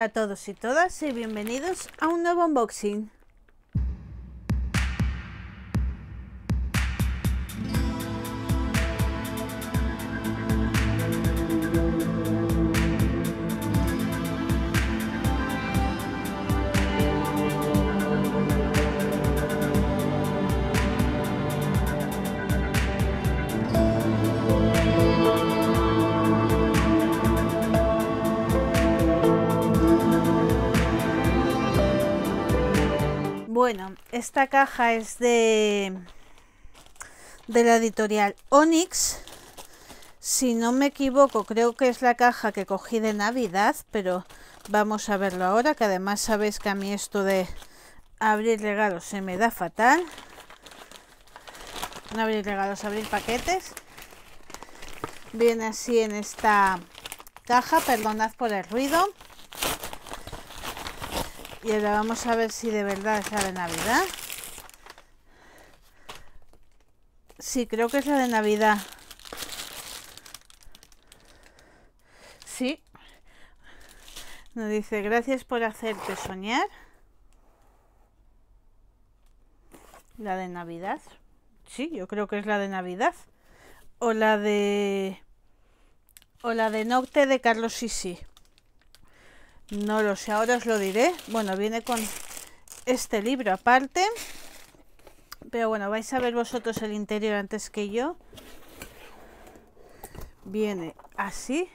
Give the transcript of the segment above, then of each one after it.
a todos y todas y bienvenidos a un nuevo unboxing. Bueno, esta caja es de de la editorial Onyx. Si no me equivoco, creo que es la caja que cogí de Navidad, pero vamos a verlo ahora, que además sabéis que a mí esto de abrir regalos se me da fatal. No abrir regalos, abrir paquetes. Viene así en esta caja, perdonad por el ruido. Y ahora vamos a ver si de verdad es la de Navidad. Sí, creo que es la de Navidad. Sí. Nos dice, gracias por hacerte soñar. La de Navidad. Sí, yo creo que es la de Navidad. O la de... O la de Nocte de Carlos Sisi. No lo sé, ahora os lo diré. Bueno, viene con este libro aparte. Pero bueno, vais a ver vosotros el interior antes que yo. Viene así,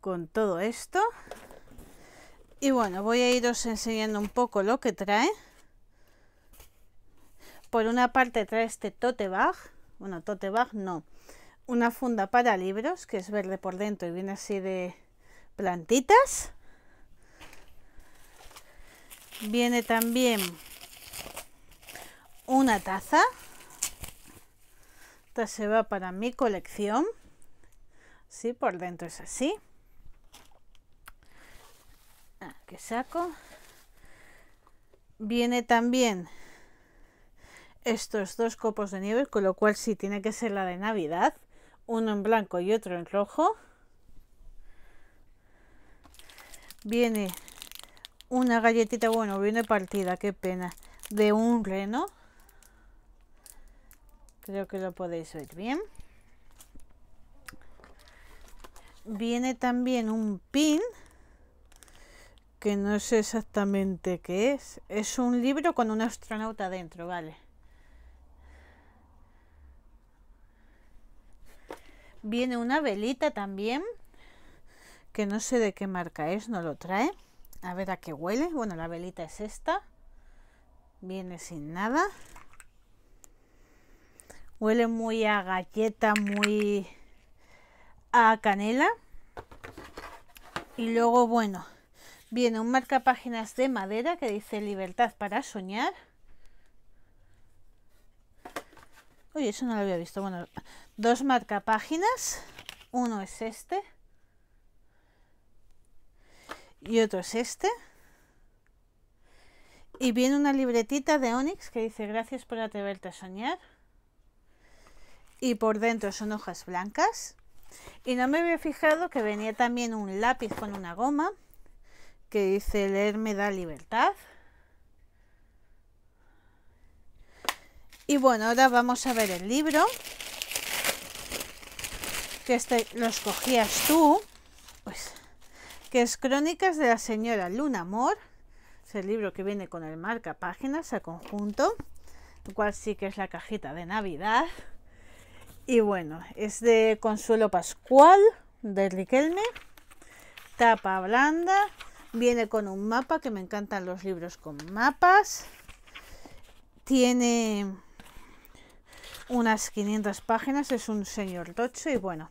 con todo esto. Y bueno, voy a iros enseñando un poco lo que trae. Por una parte trae este tote bag. Bueno, tote bag no. Una funda para libros, que es verde por dentro y viene así de, plantitas. Viene también una taza. Esta se va para mi colección. Sí, por dentro es así. Ah, que saco. Viene también estos dos copos de nieve, con lo cual sí tiene que ser la de Navidad. Uno en blanco y otro en rojo. viene una galletita, bueno, viene partida, qué pena, de un reno. Creo que lo podéis oír bien. Viene también un pin, que no sé exactamente qué es. Es un libro con un astronauta dentro, vale. Viene una velita también que no sé de qué marca es, no lo trae. A ver a qué huele. Bueno, la velita es esta. Viene sin nada. Huele muy a galleta, muy a canela. Y luego, bueno, viene un marca páginas de madera que dice libertad para soñar. Uy, eso no lo había visto. Bueno, dos páginas Uno es este y otro es este. Y viene una libretita de Onyx que dice gracias por atreverte a soñar. Y por dentro son hojas blancas. Y no me había fijado que venía también un lápiz con una goma que dice leer me da libertad. Y bueno, ahora vamos a ver el libro. Que este lo escogías tú. Pues que es Crónicas de la señora Luna Amor. Es el libro que viene con el marca páginas a conjunto, cual sí que es la cajita de Navidad. Y bueno, es de Consuelo Pascual, de Riquelme. Tapa blanda. Viene con un mapa, que me encantan los libros con mapas. Tiene unas 500 páginas, es un señor tocho y bueno,